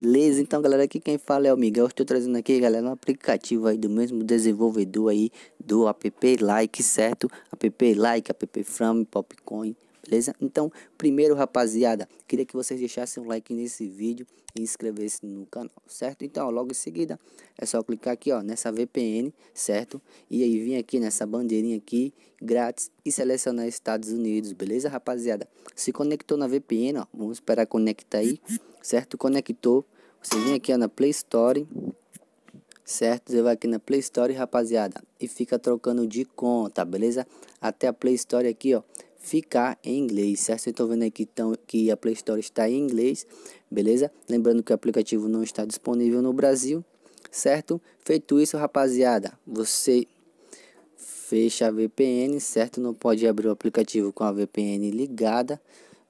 Beleza? Então, galera, aqui quem fala é o Miguel. Estou trazendo aqui, galera, um aplicativo aí do mesmo desenvolvedor aí do app Like, certo? App Like, app Frame, Popcoin, beleza? Então, primeiro, rapaziada, queria que vocês deixassem um like nesse vídeo e inscrevessem no canal, certo? Então, ó, logo em seguida, é só clicar aqui, ó, nessa VPN, certo? E aí, vir aqui nessa bandeirinha aqui, grátis, e selecionar Estados Unidos, beleza, rapaziada? Se conectou na VPN, ó, vamos esperar conectar aí, certo? Conectou, você vem aqui ó, na Play Store, certo? Você vai aqui na Play Store, rapaziada, e fica trocando de conta, beleza? Até a Play Store aqui, ó, ficar em inglês, certo? Vocês estão vendo aqui então, que a Play Store está em inglês, beleza? Lembrando que o aplicativo não está disponível no Brasil, certo? Feito isso, rapaziada, você fecha a VPN, certo? Não pode abrir o aplicativo com a VPN ligada,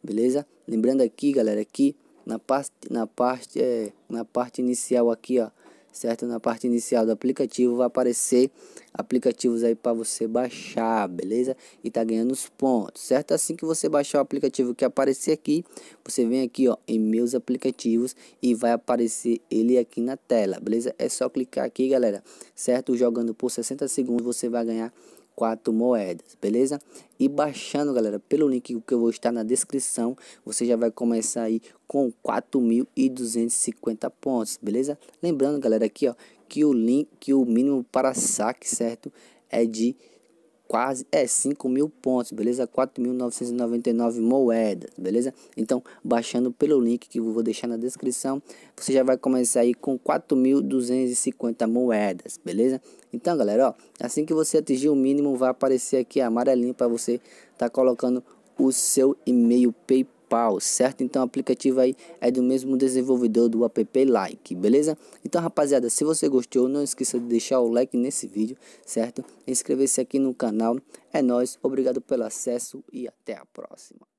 beleza? Lembrando aqui, galera, que na parte, na parte, é, na parte inicial aqui, ó, certo? Na parte inicial do aplicativo vai aparecer aplicativos aí para você baixar, beleza? E tá ganhando os pontos, certo? Assim que você baixar o aplicativo que aparecer aqui, você vem aqui, ó, em meus aplicativos e vai aparecer ele aqui na tela, beleza? É só clicar aqui, galera, certo? Jogando por 60 segundos você vai ganhar quatro moedas, beleza? E baixando, galera, pelo link que eu vou estar na descrição, você já vai começar aí com 4.250 pontos, beleza? Lembrando, galera, aqui ó, que o link, que o mínimo para saque, certo, é de quase é 5 mil pontos, beleza? 4.999 moedas, beleza? Então, baixando pelo link que eu vou deixar na descrição, você já vai começar aí com 4.250 moedas, beleza? Então, galera, ó, assim que você atingir o mínimo, vai aparecer aqui amarelinho para você tá colocando o seu e-mail PayPal Pau, certo? Então o aplicativo aí é do mesmo desenvolvedor do app Like, beleza? Então rapaziada, se você gostou, não esqueça de deixar o like nesse vídeo, certo? Inscrever-se aqui no canal, é nóis, obrigado pelo acesso e até a próxima.